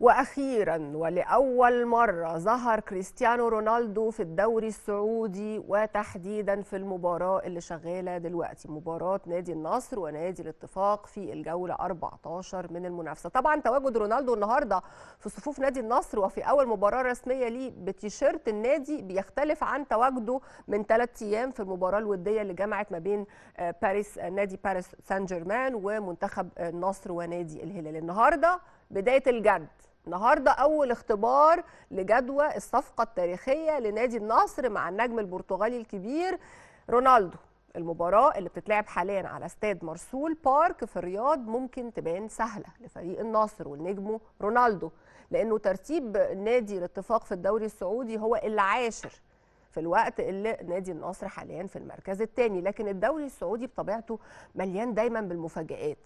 واخيرا ولاول مره ظهر كريستيانو رونالدو في الدوري السعودي وتحديدا في المباراه اللي شغاله دلوقتي مباراه نادي النصر ونادي الاتفاق في الجوله 14 من المنافسه طبعا تواجد رونالدو النهارده في صفوف نادي النصر وفي اول مباراه رسميه ليه بتيشيرت النادي بيختلف عن تواجده من ثلاث ايام في المباراه الوديه اللي جمعت ما بين آه، باريس آه، نادي باريس سان جيرمان ومنتخب آه، النصر ونادي الهلال النهارده بدايه الجد النهارده اول اختبار لجدوى الصفقه التاريخيه لنادي النصر مع النجم البرتغالي الكبير رونالدو المباراة اللي بتتلعب حاليا على استاد مرسول بارك في الرياض ممكن تبان سهلة لفريق النصر ونجمه رونالدو لأنه ترتيب نادي الاتفاق في الدوري السعودي هو العاشر في الوقت اللي نادي النصر حاليا في المركز الثاني لكن الدوري السعودي بطبيعته مليان دايما بالمفاجآت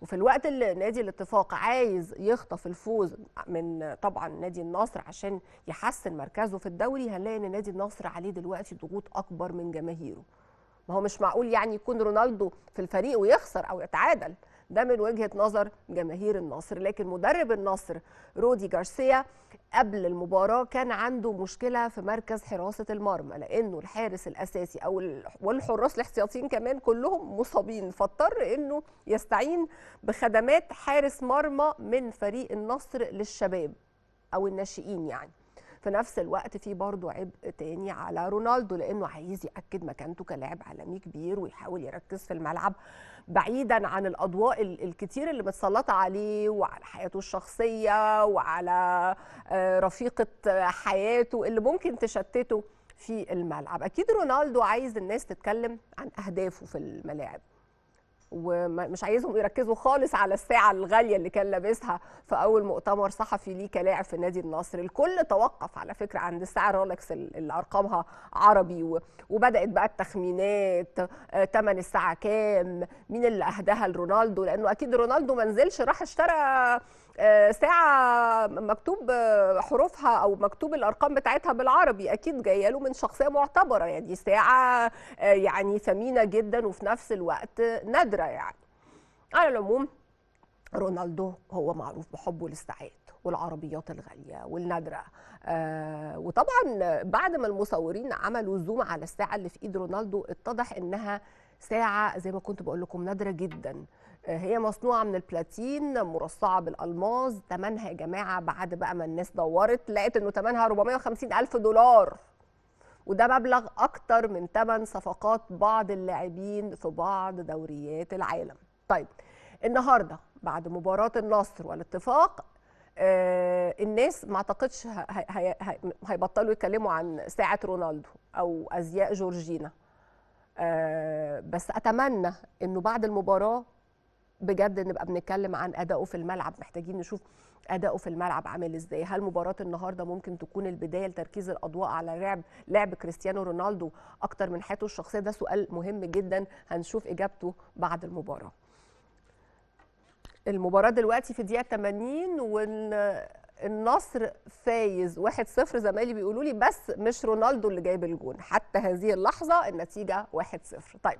وفي الوقت اللي نادي الاتفاق عايز يخطف الفوز من طبعا نادي النصر عشان يحسن مركزه في الدوري هنلاقي ان نادي النصر عليه دلوقتي ضغوط اكبر من جماهيره ما هو مش معقول يعني يكون رونالدو في الفريق ويخسر او يتعادل ده من وجهه نظر جماهير النصر لكن مدرب النصر رودي جارسيا قبل المباراه كان عنده مشكله في مركز حراسه المرمى لانه الحارس الاساسي او والحراس الاحتياطيين كمان كلهم مصابين فاضطر انه يستعين بخدمات حارس مرمى من فريق النصر للشباب او الناشئين يعني في نفس الوقت في برضه عبء تاني على رونالدو لانه عايز ياكد مكانته كلاعب عالمي كبير ويحاول يركز في الملعب بعيدا عن الاضواء الكتير اللي متسلطه عليه وعلى حياته الشخصيه وعلى آه، رفيقه حياته اللي ممكن تشتته في الملعب اكيد رونالدو عايز الناس تتكلم عن اهدافه في الملاعب ومش عايزهم يركزوا خالص على الساعه الغاليه اللي كان لابسها في اول مؤتمر صحفي ليه كلاعب في نادي النصر الكل توقف على فكره عند الساعه رولكس اللي ارقامها عربي وبدات بقى التخمينات آه، تمن الساعه كام مين اللي اهداها لرونالدو لانه اكيد رونالدو ما نزلش راح اشترى آه، ساعه مكتوب آه، حروفها او مكتوب الارقام بتاعتها بالعربي اكيد جايه له من شخصيه معتبره يعني ساعه آه، يعني ثمينه جدا وفي نفس الوقت نادره يعني على العموم رونالدو هو معروف بحبه للساعات والعربيات الغالية والنادرة آه وطبعا بعد ما المصورين عملوا زوم على الساعة اللي في ايد رونالدو اتضح انها ساعة زي ما كنت بقول لكم نادرة جدا هي مصنوعه من البلاتين مرصعه بالالماس تمنها يا جماعه بعد بقى ما الناس دورت لقت انه تمنها 450 الف دولار وده مبلغ اكتر من تمن صفقات بعض اللاعبين في بعض دوريات العالم طيب النهارده بعد مباراه النصر والاتفاق آه الناس ما اعتقدش هيبطلوا يتكلموا عن ساعه رونالدو او ازياء جورجينا آه بس اتمنى انه بعد المباراه بجد نبقى بنتكلم عن اداؤه في الملعب محتاجين نشوف اداؤه في الملعب عامل ازاي هل مباراه النهارده ممكن تكون البدايه لتركيز الاضواء على لعب لعب كريستيانو رونالدو اكتر من حياته الشخصيه ده سؤال مهم جدا هنشوف اجابته بعد المباراه المباراه دلوقتي في الدقيقه 80 والنصر فايز 1-0 زمايلي بيقولوا لي بس مش رونالدو اللي جايب الجون حتى هذه اللحظه النتيجه 1-0 طيب